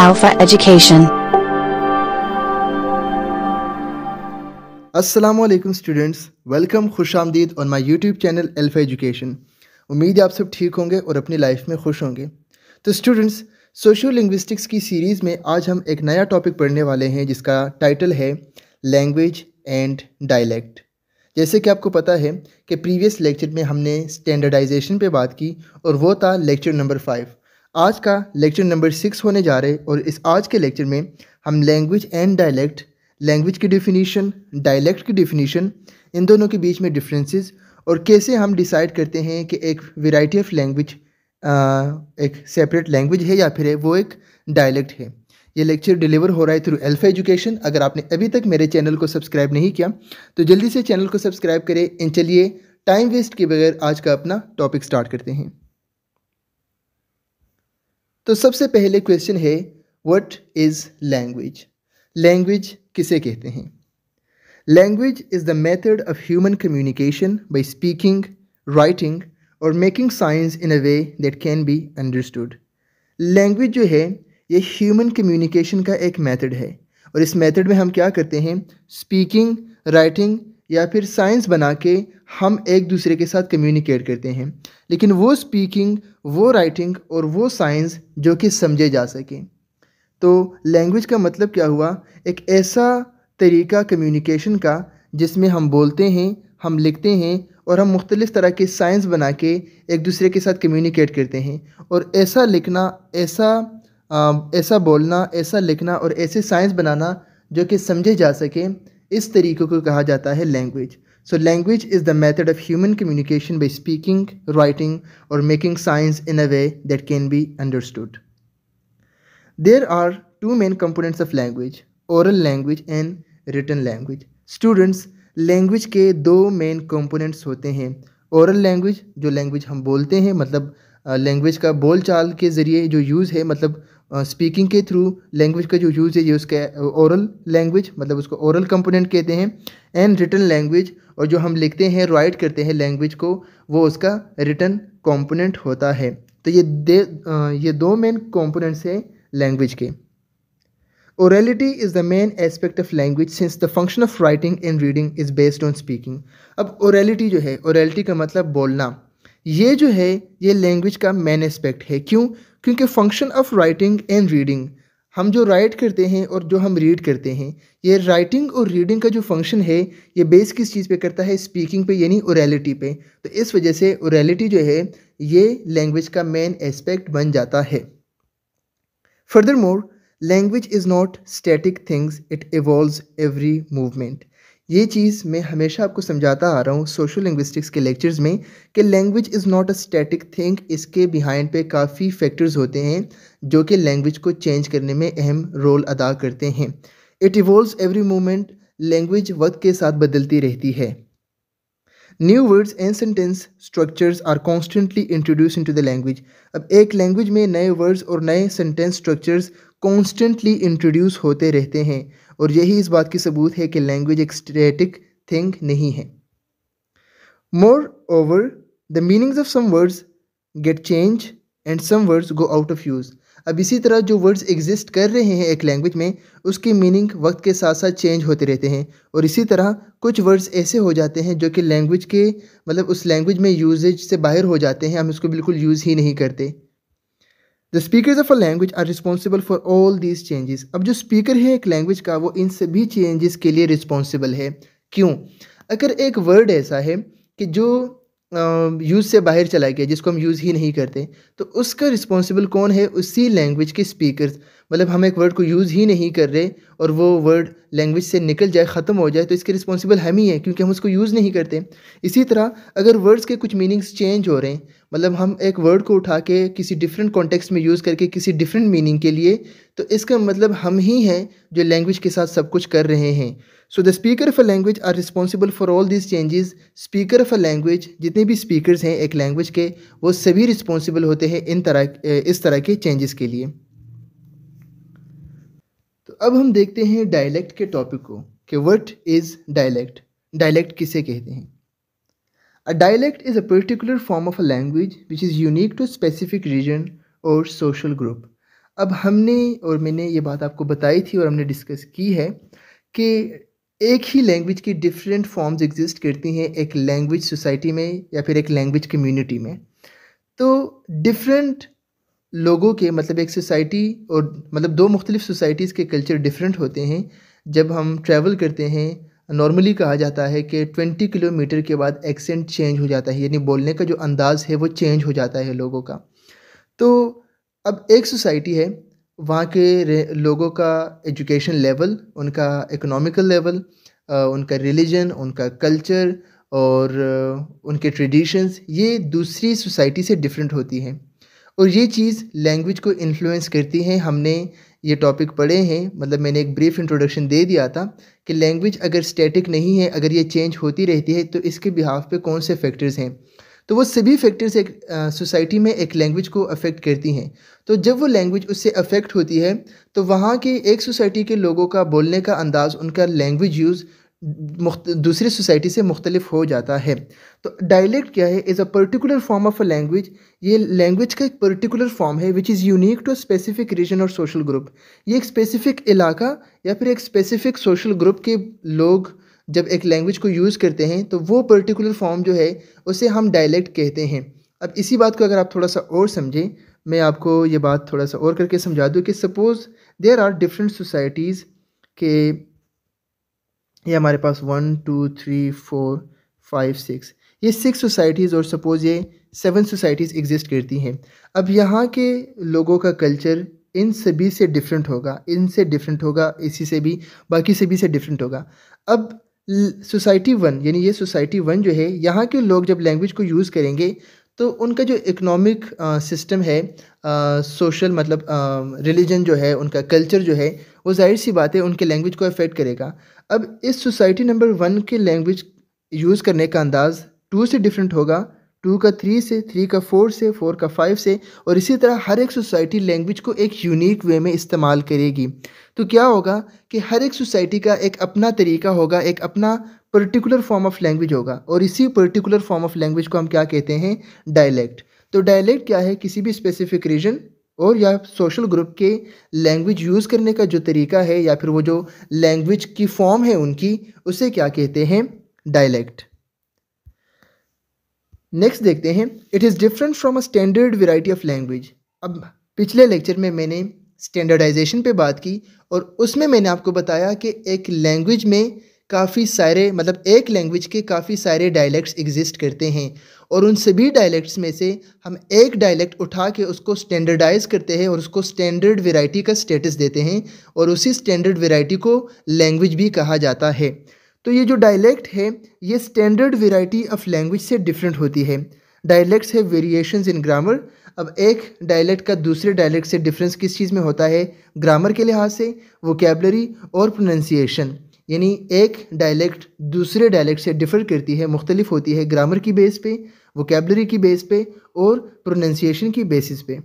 Alpha Education. असलम students welcome खुश आमदीद और my YouTube channel Alpha Education उम्मीद है आप सब ठीक होंगे और अपनी लाइफ में खुश होंगे तो स्टूडेंट्स सोशो लिंग्विस्टिक्स की सीरीज़ में आज हम एक नया टॉपिक पढ़ने वाले हैं जिसका टाइटल है लैंग्वेज एंड डायलैक्ट जैसे कि आपको पता है कि प्रीवियस लेक्चर में हमने स्टैंडर्डाइजेशन पे बात की और वो था लेक्चर नंबर फाइव आज का लेक्चर नंबर सिक्स होने जा रहे और इस आज के लेक्चर में हम लैंग्वेज एंड डायलैक्ट लैंग्वेज की डिफिनीशन डायलैक्ट की डिफिनीशन इन दोनों के बीच में डिफरेंसेस और कैसे हम डिसाइड करते हैं कि एक वेराइटी ऑफ लैंग्वेज एक सेपरेट लैंग्वेज है या फिर है वो एक डायलैक्ट है ये लेक्चर डिलीवर हो रहा है थ्रू एल्फा एजुकेशन अगर आपने अभी तक मेरे चैनल को सब्सक्राइब नहीं किया तो जल्दी से चैनल को सब्सक्राइब करें इन चलिए टाइम वेस्ट के बगैर आज का अपना टॉपिक स्टार्ट करते हैं तो सबसे पहले क्वेश्चन है व्हाट इज़ लैंग्वेज लैंग्वेज किसे कहते हैं language is the method of human communication by speaking writing और making signs in a way that can be understood language जो है ये ह्यूमन कम्युनिकेशन का एक मेथड है और इस मेथड में हम क्या करते हैं स्पीकिंग राइटिंग या फिर साइंस बना के हम एक दूसरे के साथ कम्युनिकेट करते हैं लेकिन वो स्पीकिंग वो राइटिंग और वो साइंस जो कि समझे जा सकें तो लैंग्वेज का मतलब क्या हुआ एक ऐसा तरीका कम्युनिकेशन का जिसमें हम बोलते हैं हम लिखते हैं और हम मुख्तलिफ़ तरह के साइंस बना के एक दूसरे के साथ कम्युनिकेट करते हैं और ऐसा लिखना ऐसा ऐसा बोलना ऐसा लिखना और ऐसे साइंस बनाना जो कि समझे जा सके इस तरीके को कहा जाता है language So, language is the method of human communication by speaking, writing, or making signs in a way that can be understood. There are two main components of language oral language and written language. Students, language के दो main components होते हैं oral language जो language हम बोलते हैं मतलब language का बोलचाल के ज़रिए जो यूज़ है मतलब स्पीकिंग के थ्रू लैंग्वेज का जो यूज़ है ये उसका ओरल लैंग्वेज मतलब उसको ओरल कंपोनेंट कहते हैं एंड रिटर्न लैंग्वेज और जो हम लिखते हैं राइट करते हैं लैंग्वेज को वो उसका रिटर्न कंपोनेंट होता है तो ये दे ये दो मेन कंपोनेंट्स हैं लैंग्वेज के orality is the main aspect of language since the function of writing and reading is based on speaking अब ओरेलिटी जो है ओरेलिटी का मतलब बोलना ये जो है ये लैंग्वेज का मेन एस्पेक्ट है क्यों क्योंकि function of writing and reading हम जो राइट करते हैं और जो हम रीड करते हैं ये राइटिंग और रीडिंग का जो फंक्शन है ये बेस किस चीज़ पे करता है स्पीकिंग पे यानी ओरेलिटी पे तो इस वजह से ओरेलिटी जो है ये लैंग्वेज का मेन एस्पेक्ट बन जाता है furthermore language is not static things it evolve every movement ये चीज़ मैं हमेशा आपको समझाता आ रहा हूँ सोशल लिंग्विस्टिक्स के लेक्चर्स में कि language is not a static thing इसके बिहाइंड पे काफ़ी फैक्टर्स होते हैं जो कि लैंग्वेज को चेंज करने में अहम रोल अदा करते हैं it evolves every moment language वक्त के साथ बदलती रहती है new words and sentence structures are constantly introduce into the language अब एक लैंग्वेज में नए वर्ड्स और नए सेंटेंस स्ट्रक्चर्स कॉन्स्टेंटली इंट्रोड्यूस होते रहते हैं और यही इस बात की सबूत है कि लैंग्वेज एक स्टेटिक थिंग नहीं है moreover the meanings of some words get change and some words go out of use अब इसी तरह जो वर्ड्स एग्जिस्ट कर रहे हैं एक लैंग्वेज में उसकी मीनिंग वक्त के साथ साथ चेंज होते रहते हैं और इसी तरह कुछ वर्ड्स ऐसे हो जाते हैं जो कि लैंग्वेज के मतलब उस लैंग्वेज में यूजेज से बाहर हो जाते हैं हम उसको बिल्कुल यूज़ ही नहीं करते the speaker of a language are responsible for all these changes अब जो स्पीकर है एक लैंग्वेज का वो इन सभी चेंजेस के लिए रिस्पॉन्सिबल है क्यों अगर एक वर्ड ऐसा है कि जो यूज़ से बाहर चला गया जिसको हम यूज़ ही नहीं करते तो उसका रिस्पॉन्सिबल कौन है उसी लैंग्वेज के स्पीकर मतलब हम एक वर्ड को यूज़ ही नहीं कर रहे और वो वर्ड लैंग्वेज से निकल जाए ख़त्म हो जाए तो इसके रिस्पॉन्सिबल हम ही हैं क्योंकि हम उसको यूज़ नहीं करते इसी तरह अगर वर्ड्स के कुछ मीनिंग्स चेंज हो रहे हैं मतलब हम एक वर्ड को उठा के किसी डिफरेंट कॉन्टेक्स्ट में यूज़ करके किसी डिफरेंट मीनिंग के लिए तो इसका मतलब हम ही हैं जो लैंग्वेज के साथ सब कुछ कर रहे हैं so the speaker of a language are responsible for all this changes speaker of a language जितने भी स्पीकर्स हैं एक लैंग्वेज के वो सभी रिस्पॉन्सिबल होते हैं इन तरह इस तरह के चेंजेस के लिए तो अब हम देखते हैं डायलैक्ट के टॉपिक को कि वट इज़ डायलैक्ट डायलैक्ट किसे कहते हैं A dialect is a particular form of a language which is unique to a specific region or social group. अब हमने और मैंने ये बात आपको बताई थी और हमने डिस्कस की है कि एक ही लैंग्वेज की डिफरेंट फॉर्म्स एग्जिस्ट करती हैं एक लैंग्वेज सोसाइटी में या फिर एक लैंग्वेज कम्युनिटी में तो डिफरेंट लोगों के मतलब एक सोसाइटी और मतलब दो मुख्तलिफ सोसाइटीज़ के कल्चर डिफरेंट होते हैं जब हम ट्रैवल करते हैं नॉर्मली कहा जाता है कि ट्वेंटी किलोमीटर के बाद एक्सेंट चेंज हो जाता है यानी बोलने का जो अंदाज़ है वो चेंज हो जाता है लोगों का तो अब एक सोसाइटी है वहाँ के लोगों का एजुकेशन लेवल उनका इकोनॉमिकल लेवल उनका रिलीजन उनका कल्चर और उनके ट्रेडिशंस ये दूसरी सोसाइटी से डिफरेंट होती हैं और ये चीज़ लैंग्वेज को इन्फ्लुएंस करती हैं हमने ये टॉपिक पढ़े हैं मतलब मैंने एक ब्रीफ इंट्रोडक्शन दे दिया था कि लैंग्वेज अगर स्टैटिक नहीं है अगर ये चेंज होती रहती है तो इसके बिहाफ पे कौन से फैक्टर्स हैं तो वो सभी फैक्टर्स एक सोसाइटी में एक लैंग्वेज को अफेक्ट करती हैं तो जब वो लैंग्वेज उससे अफेक्ट होती है तो वहाँ के एक सोसाइटी के लोगों का बोलने का अंदाज़ उनका लैंग्वेज यूज़ दूसरी सोसाइटी से मुख्तलिफ हो जाता है तो डायलेक्ट क्या है is a particular form of a language ये लैंग्वेज का एक पर्टिकुलर फॉर्म है which is unique to specific region और सोशल ग्रुप ये एक स्पेसिफिक इलाका या फिर एक स्पेसिफिक सोशल ग्रुप के लोग जब एक लैंग्वेज को यूज़ करते हैं तो वो पर्टिकुलर फॉर्म जो है उसे हम डायलेक्ट कहते हैं अब इसी बात को अगर आप थोड़ा सा और समझें मैं आपको ये बात थोड़ा सा और करके समझा दूँ कि suppose there are different societies के ये हमारे पास one two three four five six ये सिक्स सोसाइटीज़ और सपोज़ ये सेवन सोसाइटीज़ एग्जिस्ट करती हैं अब यहाँ के लोगों का कल्चर इन सभी से डिफरेंट होगा इनसे डिफरेंट होगा इसी से भी बाकी सभी से डिफरेंट होगा अब सोसाइटी वन यानी ये सोसाइटी वन जो है यहाँ के लोग जब लैंग्वेज को यूज़ करेंगे तो उनका जो इकोनॉमिक सिस्टम है सोशल मतलब रिलीजन जो है उनका कल्चर जो है वो जाहिर सी बात है उनके लैंग्वेज को अफेक्ट करेगा अब इस सोसाइटी नंबर वन के लैंग्वेज यूज़ करने का अंदाज़ टू से डिफरेंट होगा टू का थ्री से थ्री का फोर से फोर का फाइव से और इसी तरह हर एक सोसाइटी लैंग्वेज को एक यूनिक वे में इस्तेमाल करेगी तो क्या होगा कि हर एक सोसाइटी का एक अपना तरीका होगा एक अपना पर्टिकुलर फॉर्म ऑफ लैंग्वेज होगा और इसी पर्टिकुलर फॉर्म ऑफ लैंग्वेज को हम क्या कहते हैं डायलैक्ट तो डायलैक्ट क्या है किसी भी स्पेसिफिक रीजन और या सोशल ग्रुप के लैंग्वेज यूज़ करने का जो तरीका है या फिर वो जो लैंग्वेज की फॉर्म है उनकी उसे क्या कहते हैं डायलैक्ट नेक्स्ट देखते हैं it is different from a standard variety of language अब पिछले लेक्चर में मैंने स्टैंडर्डाइजेशन पे बात की और उसमें मैंने आपको बताया कि एक लैंग्वेज में काफ़ी सारे मतलब एक लैंग्वेज के काफ़ी सारे डायलैक्ट्स एग्जिस्ट करते हैं और उन सभी डायलैक्ट्स में से हम एक डायलैक्ट उठा के उसको स्टैंडर्डाइज करते हैं और उसको स्टैंडर्ड वेराइटी का स्टेटस देते हैं और उसी स्टैंडर्ड वेराइटी को लैंग्वेज भी कहा जाता है तो ये जो डायलैक्ट है ये स्टैंडर्ड वेराइटी ऑफ लैंग्वेज से डिफरेंट होती है डायलैक्ट्स है वेरिएशन इन ग्रामर अब एक डायलैक्ट का दूसरे डायलैक्ट से डिफरेंस किस चीज़ में होता है ग्रामर के लिहाज से वोकेबलरी और प्रोनंसिएशन यानी एक डायलैक्ट दूसरे डायलैक्ट से डिफ़र करती है मुख्तलिफ होती है ग्रामर की बेस पे वोकेबलरी की बेस पे और प्रोनंसिएशन की बेसिस पे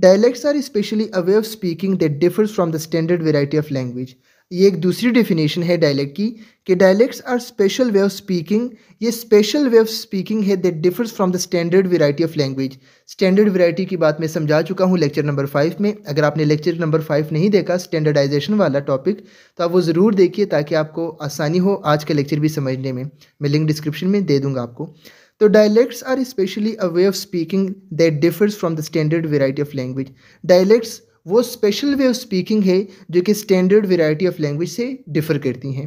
dialects are specially a way of speaking that differs from the standard variety of language ये एक दूसरी डेफिनेशन है डायलेक्ट की कि dialects are special way of speaking ये स्पेशल वे ऑफ स्पीकिंग है that differs from the standard variety of language standard variety की बात मैं समझा चुका हूँ लेक्चर नंबर फाइव में अगर आपने लेक्चर नंबर फाइव नहीं देखा स्टैंडर्डाइजेशन वाला टॉपिक तो आप वो ज़रूर देखिए ताकि आपको आसानी हो आज का लेक्चर भी समझने में मैं लिंक डिस्क्रिप्शन में दे दूँगा आपको तो dialects are specially a way of speaking that differs from the standard variety of language dialects वो स्पेशल वे ऑफ स्पीकिंग है जो कि स्टैंडर्ड वेराइटी ऑफ लैंग्वेज से डिफर करती हैं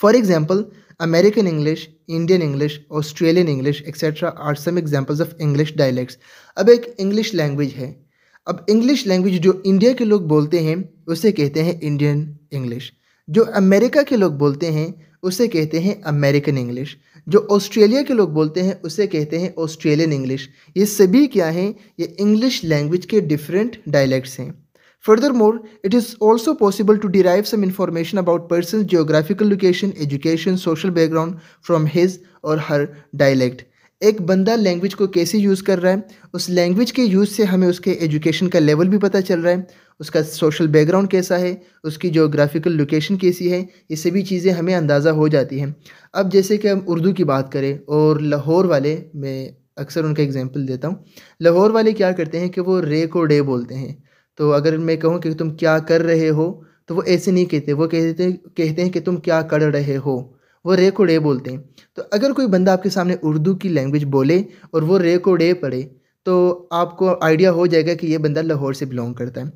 for example American English Indian English Australian English etcetera are some examples of English dialects अब एक English language है अब इंग्लिश लैंग्वेज जो इंडिया के लोग बोलते हैं उसे कहते हैं इंडियन इंग्लिश जो अमेरिका के लोग बोलते हैं उसे कहते हैं अमेरिकन इंग्लिश जो ऑस्ट्रेलिया के लोग बोलते हैं उसे कहते हैं ऑस्ट्रेलियन इंग्लिश ये सभी क्या हैं ये इंग्लिश लैंग्वेज के डिफरेंट डायलैक्ट्स हैं furthermore it is also possible to derive some information about person geographical location education social background from his और हर डायलैक्ट एक बंदा लैंग्वेज को कैसे यूज़ कर रहा है उस लैंग्वेज के यूज़ से हमें उसके एजुकेशन का लेवल भी पता चल रहा है उसका सोशल बैकग्राउंड कैसा है उसकी जोग्राफिकल लोकेशन कैसी है ये सभी चीज़ें हमें अंदाज़ा हो जाती हैं अब जैसे कि हम उर्दू की बात करें और लाहौर वाले मैं अक्सर उनका एग्जाम्पल देता हूँ लाहौर वाले क्या करते हैं कि वो रे को डे बोलते हैं तो अगर मैं कहूँ कि तुम क्या कर रहे हो तो वो ऐसे नहीं कहते वो कहते कहते हैं कि तुम क्या कर रहे हो वो रे को डे बोलते हैं तो अगर कोई बंदा आपके सामने उर्दू की लैंग्वेज बोले और वो रे को डे पढ़े तो आपको आइडिया हो जाएगा कि ये बंदा लाहौर से बिलोंग करता है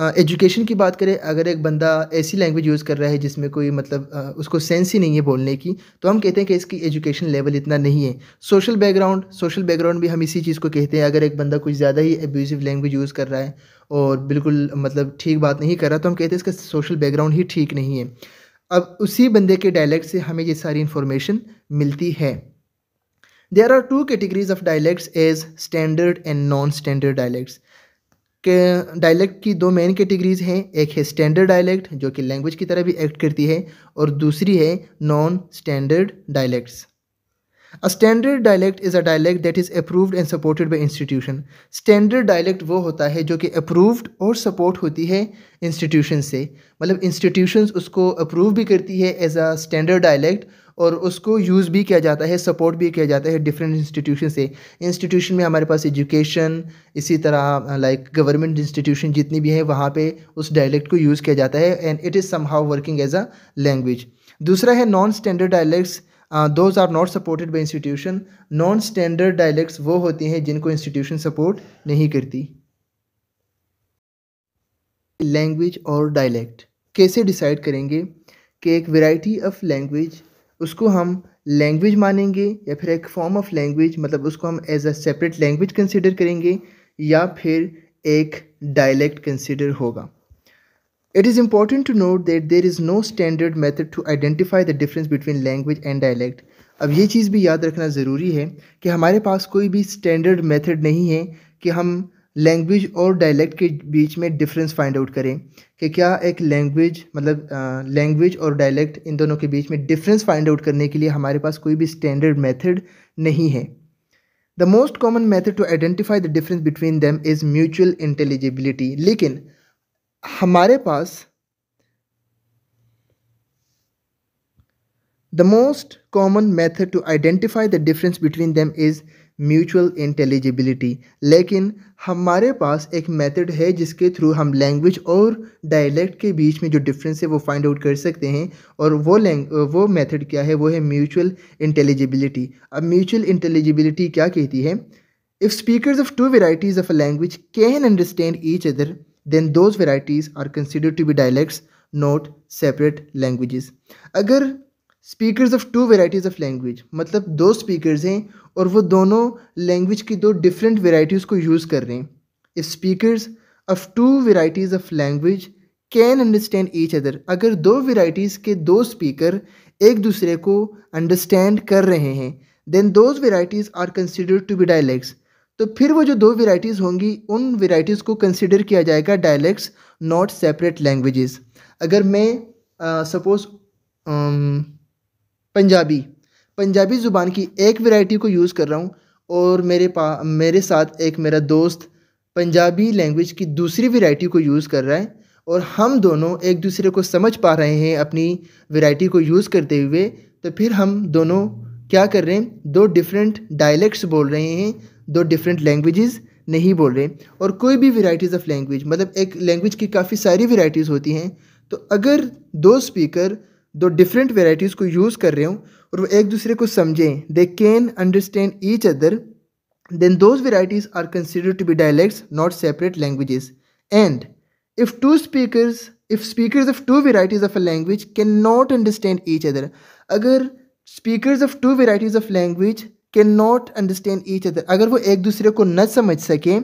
एजुकेशन की बात करें अगर एक बंदा ऐसी लैंग्वेज यूज़ कर रहा है जिसमें कोई मतलब आ, उसको सेंस ही नहीं है बोलने की तो हम कहते हैं कि इसकी एजुकेशन लेवल इतना नहीं है सोशल बैकग्राउंड सोशल बैकग्राउंड भी हम इसी चीज़ को कहते हैं अगर एक बंदा कुछ ज़्यादा ही एब्यूज़िव लैंग्वेज यूज़ कर रहा है और बिल्कुल मतलब ठीक बात नहीं कर रहा तो हम कहते हैं इसका सोशल बैकग्राउंड ही ठीक नहीं है अब उसी बंदे के डायलैक्ट से हमें ये सारी इन्फॉर्मेशन मिलती है there are two categories of dialects as standard and non standard dialects के डायलेक्ट की दो मेन कैटेगरीज हैं एक है स्टैंडर्ड डायलेक्ट जो कि लैंग्वेज की तरह भी एक्ट करती है और दूसरी है non standard dialects a standard dialect is a dialect that is approved and supported by institution standard dialect वो होता है जो कि अप्रूव्ड और सपोर्ट होती है इंस्टीट्यूशन से मतलब इंस्टीट्यूशन उसको अप्रूव भी करती है एज अ स्टैंडर्ड डायलैक्ट और उसको यूज़ भी किया जाता है सपोर्ट भी किया जाता है डिफरेंट इंस्टीट्यूशन से इंस्टीट्यूशन में हमारे पास एजुकेशन इसी तरह लाइक गवर्नमेंट इंस्टीट्यूशन जितनी भी हैं वहाँ पे उस डायलेक्ट को यूज़ किया जाता है and it is somehow working as a language दूसरा है non standard dialects those are not supported by institution non standard dialects वो होती हैं जिनको इंस्टीट्यूशन सपोर्ट नहीं करती लैंग्वेज और डायलैक्ट कैसे डिसाइड करेंगे कि एक वैरायटी ऑफ लैंग्वेज उसको हम लैंग्वेज मानेंगे या फिर एक फॉर्म ऑफ लैंग्वेज मतलब उसको हम as a separate language consider करेंगे या फिर एक डायलैक्ट कंसिडर होगा it is important to note that there is no standard method to identify the difference between language and dialect अब ये चीज़ भी याद रखना ज़रूरी है कि हमारे पास कोई भी स्टैंडर्ड मेथड नहीं है कि हम लैंग्वेज और डायलैक्ट के बीच में डिफरेंस फाइंड आउट करें कि क्या एक लैंग्वेज मतलब लैंग्वेज और डायलैक्ट इन दोनों के बीच में डिफरेंस फाइंड आउट करने के लिए हमारे पास कोई भी स्टैंडर्ड मेथड नहीं है the most common method to identify the difference between them is mutual intelligibility लेकिन हमारे पास the most common method to identify the difference between them is mutual intelligibility लेकिन हमारे पास एक मेथड है जिसके थ्रू हम लैंग्वेज और डायलैक्ट के बीच में जो डिफरेंस है वो फाइंड आउट कर सकते हैं और वो लैंग वो मेथड क्या है वो है म्यूचुअल इंटेलिजिबिलिटी अब म्यूचुअल इंटेलिजिबिलिटी क्या कहती है if speakers of two varieties of a language can understand each other then those varieties are consider to be dialects not separate language अगर speakers of two varieties of language मतलब दो speakers हैं और वो दोनों लैंग्वेज की दो different varieties को यूज़ कर रहे हैं if speakers of two varieties of language can understand each other अगर दो वेराइटीज़ के दो स्पीकर एक दूसरे को अंडरस्टैंड कर रहे हैं then those varieties are considered to be dialects तो फिर वो जो दो वेराइटीज़ होंगी उन वेराइटीज़ को कंसिडर किया जाएगा डायलैक्ट्स नॉट सेपरेट लैंग्वेज अगर मैं सपोज़ uh, पंजाबी पंजाबी ज़ुबान की एक वैरायटी को यूज़ कर रहा हूँ और मेरे पा मेरे साथ एक मेरा दोस्त पंजाबी लैंग्वेज की दूसरी वैरायटी को यूज़ कर रहा है और हम दोनों एक दूसरे को समझ पा रहे हैं अपनी वैरायटी को यूज़ करते हुए तो फिर हम दोनों क्या कर रहे हैं दो डिफरेंट डायलैक्ट्स बोल रहे हैं दो डिफरेंट लैंग्वेजेस नहीं बोल रहे और कोई भी वेराइटीज़ ऑफ लैंग्वेज मतलब एक लैंग्वेज की काफ़ी सारी वेराइटीज़ होती हैं तो अगर दो स्पीकर दो डिफरेंट वेराइटीज़ को यूज़ कर रहे हो और वो एक दूसरे को समझें they can understand each other then those varieties are consider to be dialects not separate language and if two speaker if speakers of two varieties of a language can not understand each other अगर speakers of two varieties of language can not understand each other अगर वो एक दूसरे को न समझ सकें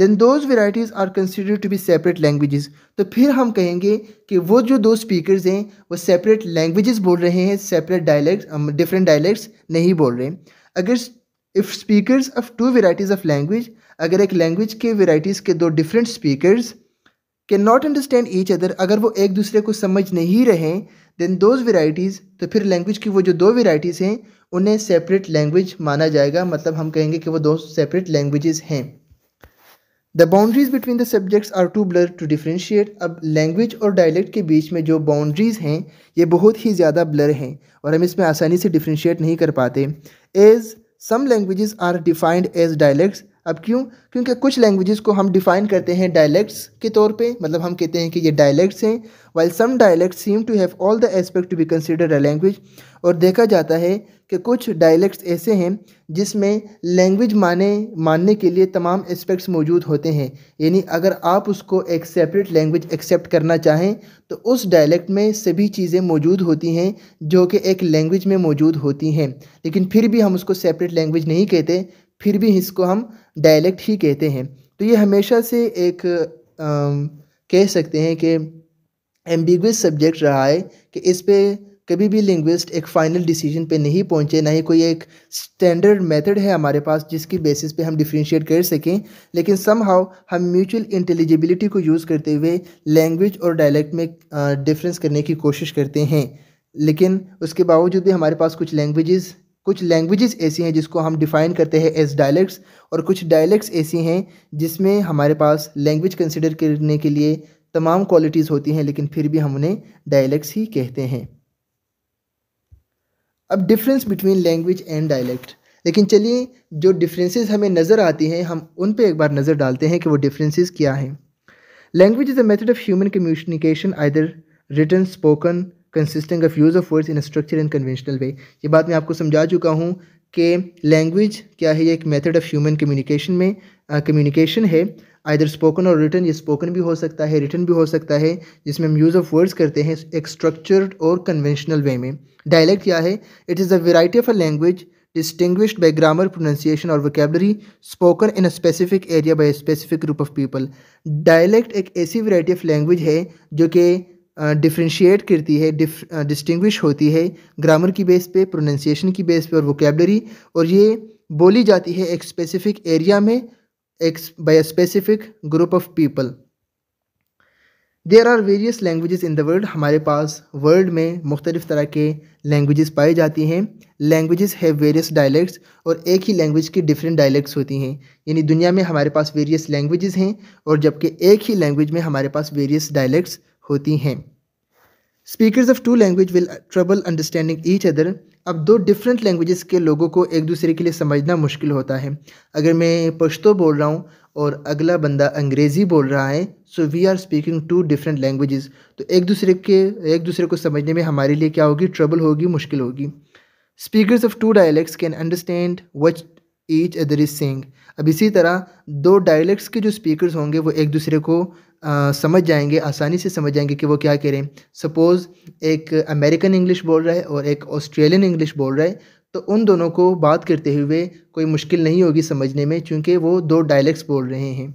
then those varieties are consider to be separate languages तो फिर हम कहेंगे कि वो जो दो स्पीकर्स हैं वो सेपरेट लैंग्वेजेस बोल रहे हैं सेपरेट डायलैक्ट डिफरेंट डायलैक्ट्स नहीं बोल रहे अगर if speakers of two varieties of language अगर एक लैंग्वेज के वेराइटीज़ के दो different speakers can not understand each other अगर वो एक दूसरे को समझ नहीं रहे दैन दोज वेराइटीज़ तो फिर लैंग्वेज की वो जो दो वेराइटीज़ हैं उन्हें सेपरेट लैंग्वेज माना जाएगा मतलब हम कहेंगे कि वो दो सेपरेट लैंग्वेजेस हैं the boundaries between the subjects are too blur to differentiate अब लैंग्वेज और डायलेक्ट के बीच में जो बाउंड्रीज़ हैं ये बहुत ही ज़्यादा ब्लर हैं और हम इसमें आसानी से डिफ्रेंशिएट नहीं कर पाते as some languages are defined as dialects अब क्यों क्योंकि कुछ लैंग्वेजेस को हम डिफ़ाइन करते हैं डायलैक्ट्स के तौर पे मतलब हम कहते हैं कि ये डायलैक्ट्स हैं while some dialect seem to have all the aspect to be consider a language और देखा जाता है कि कुछ डायलैक्ट्स ऐसे हैं जिसमें लैंग्वेज माने मानने के लिए तमाम एस्पेक्ट्स मौजूद होते हैं यानी अगर आप उसको एक सेपरेट लैंग्वेज एक्सेप्ट करना चाहें तो उस डायलैक्ट में सभी चीज़ें मौजूद होती हैं जो कि एक लैंग्वेज में मौजूद होती हैं लेकिन फिर भी हम उसको सेपरेट लैंग्वेज नहीं कहते फिर भी इसको हम डायलेक्ट ही कहते हैं तो ये हमेशा से एक आ, कह सकते हैं कि एम्बिगस सब्जेक्ट रहा है कि इस पर कभी भी लिंग्विस्ट एक फ़ाइनल डिसीजन पे नहीं पहुँचे ना ही कोई एक स्टैंडर्ड मेथड है हमारे पास जिसकी बेसिस पे हम डिफ्रेंशिएट कर सकें लेकिन सम हाउ हम म्यूचुअल इंटेलिजिबिलिटी को यूज़ करते हुए लैंग्वेज और डायलैक्ट में डिफरेंस करने की कोशिश करते हैं लेकिन उसके बावजूद भी हमारे पास कुछ लैंग्वेजेस कुछ लैंग्वेजेस ऐसी हैं जिसको हम डिफ़ाइन करते हैं एज डायलैक्ट्स और कुछ डायलैक्ट्स ऐसी हैं जिसमें हमारे पास लैंग्वेज कंसिडर करने के लिए तमाम क्वालिटीज़ होती हैं लेकिन फिर भी हम उन्हें डायलैक्ट्स ही कहते हैं अब difference between language and dialect लेकिन चलिए जो डिफरेंसेस हमें नज़र आती हैं हम उन पे एक बार नज़र डालते हैं कि वो डिफरेंसेस क्या हैं language is a method of human communication either written spoken consisting of use of words in structure and conventional way ये बात मैं आपको समझा चुका हूँ कि लैंग्वेज क्या है ये एक मेथड ऑफ ह्यूमन कम्युनिकेशन में कम्युनिकेशन uh, है आइदर स्पोकन और रिटन ये स्पोकन भी हो सकता है रिटन भी हो सकता है जिसमें हम यूज़ ऑफ वर्ड्स करते हैं एक स्ट्रक्चर्ड और कन्वेंशनल वे में डायलैक्ट क्या है it is a variety of a language distinguished by grammar pronunciation और vocabulary spoken in a specific area by specific group of people dialect एक ऐसी वेराइटी ऑफ लैंग्वेज है जो कि डिफ्रेंशिएट करती है डिस्टिंग्विश होती है ग्रामर की बेस पे प्रोनंसिएशन की बेस पे और वोकेबलरी और ये बोली जाती है एक स्पेसिफिक एरिया में एक by specific group of people there are various language in the world हमारे पास वर्ल्ड में मुख्तलिफ़ तरह के लैंग्वेज पाई जाती हैं लैंग्वेज है वेरियस डायलैक्ट्स और एक ही लैंग्वेज की डिफरेंट डायलैक्ट्स होती हैं यानी दुनिया में हमारे पास वेरियस लैंग्वेजेस हैं और जबकि एक ही लैंग्वेज में हमारे पास वेरियस डायलैक्ट्स होती हैं speakers of two language will trouble understanding each other अब दो डिफरेंट लैंग्वेजेस के लोगों को एक दूसरे के लिए समझना मुश्किल होता है अगर मैं पश्तो बोल रहा हूँ और अगला बंदा अंग्रेज़ी बोल रहा है so we are speaking two different languages तो एक दूसरे के एक दूसरे को समझने में हमारे लिए क्या होगी ट्रबल होगी मुश्किल होगी speakers of two dialects can understand what each other is saying अब इसी तरह दो डायलैक्ट्स के जो स्पीकर्स होंगे वो एक दूसरे को समझ जाएंगे आसानी से समझ जाएंगे कि वो क्या कह रहे हैं सपोज़ एक अमेरिकन इंग्लिश बोल रहा है और एक ऑस्ट्रेलियन इंग्लिश बोल रहा है तो उन दोनों को बात करते हुए कोई मुश्किल नहीं होगी समझने में चूँकि वो दो डायलैक्ट्स बोल रहे हैं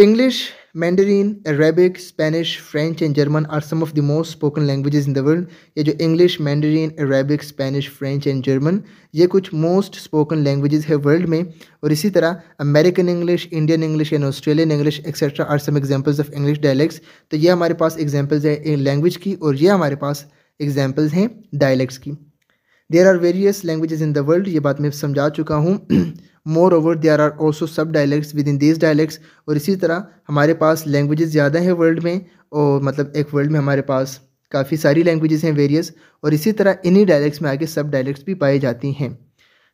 English Mandarin Arabic Spanish French and German are some of the most spoken languages in the world ये जो English Mandarin Arabic Spanish French and German ये कुछ मोस्ट स्पोकन लैंग्वेजेस है वर्ल्ड में और इसी तरह American English Indian English and Australian English etcetera are some examples of English dialects तो ये हमारे पास एग्जाम्पल्स हैं लैंग्वेज की और ये हमारे पास एग्जाम्पल्स हैं डायलैक्ट्स की there are various languages in the world ये बात मैं समझा चुका हूँ moreover there are also sub dialects within these dialects और इसी तरह हमारे पास लैंग्वेजेस ज़्यादा हैं वर्ल्ड में और मतलब एक वर्ल्ड में हमारे पास काफ़ी सारी लैंग्वेजेस हैं वेरियस और इसी तरह इन्हीं डायलैक्ट्स में आगे सब डायलैक्ट्स भी पाई जाती हैं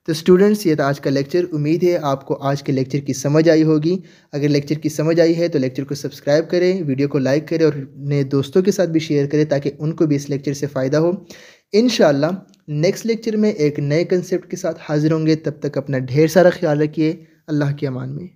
तो स्टूडेंट्स ये था तो आज का लेक्चर उम्मीद है आपको आज के लेक्चर की समझ आई होगी अगर लेक्चर की समझ आई है तो लेक्चर को सब्सक्राइब करें वीडियो को लाइक करें और अपने दोस्तों के साथ भी शेयर करें ताकि उनको भी इस लेक्चर से फ़ायदा हो इन नेक्स्ट लेक्चर में एक नए कंसेप्ट के साथ हाजिर होंगे तब तक अपना ढेर सारा ख्याल रखिए अल्लाह के अमान में